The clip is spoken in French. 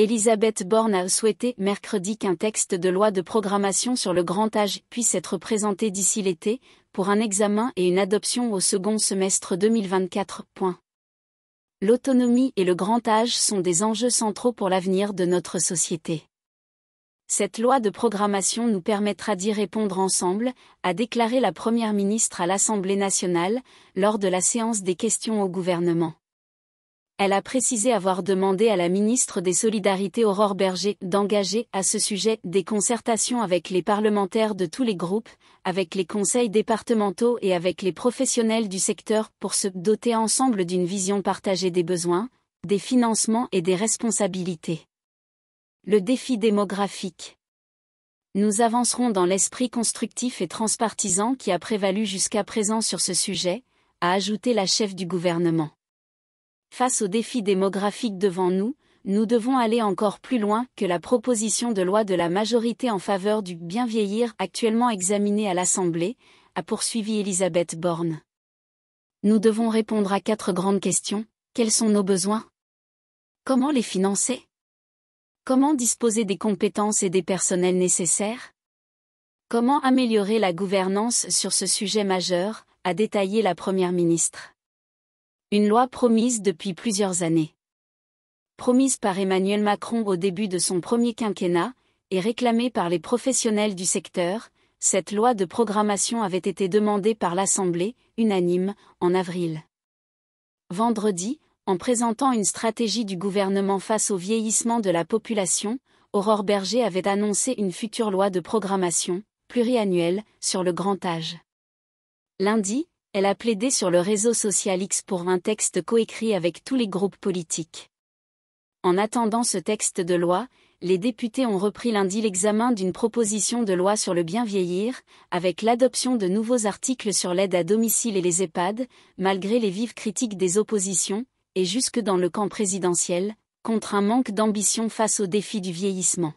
Elisabeth Borne a souhaité mercredi qu'un texte de loi de programmation sur le grand âge puisse être présenté d'ici l'été, pour un examen et une adoption au second semestre 2024. L'autonomie et le grand âge sont des enjeux centraux pour l'avenir de notre société. Cette loi de programmation nous permettra d'y répondre ensemble, a déclaré la Première ministre à l'Assemblée nationale, lors de la séance des questions au gouvernement elle a précisé avoir demandé à la ministre des Solidarités Aurore Berger d'engager à ce sujet des concertations avec les parlementaires de tous les groupes, avec les conseils départementaux et avec les professionnels du secteur pour se doter ensemble d'une vision partagée des besoins, des financements et des responsabilités. Le défi démographique. Nous avancerons dans l'esprit constructif et transpartisan qui a prévalu jusqu'à présent sur ce sujet, a ajouté la chef du gouvernement. Face aux défis démographiques devant nous, nous devons aller encore plus loin que la proposition de loi de la majorité en faveur du bien vieillir actuellement examinée à l'Assemblée, a poursuivi Elisabeth Borne. Nous devons répondre à quatre grandes questions. Quels sont nos besoins Comment les financer Comment disposer des compétences et des personnels nécessaires Comment améliorer la gouvernance sur ce sujet majeur, a détaillé la Première ministre. Une loi promise depuis plusieurs années. Promise par Emmanuel Macron au début de son premier quinquennat, et réclamée par les professionnels du secteur, cette loi de programmation avait été demandée par l'Assemblée, unanime, en avril. Vendredi, en présentant une stratégie du gouvernement face au vieillissement de la population, Aurore Berger avait annoncé une future loi de programmation, pluriannuelle, sur le grand âge. Lundi, elle a plaidé sur le réseau social X pour un texte coécrit avec tous les groupes politiques. En attendant ce texte de loi, les députés ont repris lundi l'examen d'une proposition de loi sur le bien vieillir, avec l'adoption de nouveaux articles sur l'aide à domicile et les EHPAD, malgré les vives critiques des oppositions, et jusque dans le camp présidentiel, contre un manque d'ambition face au défis du vieillissement.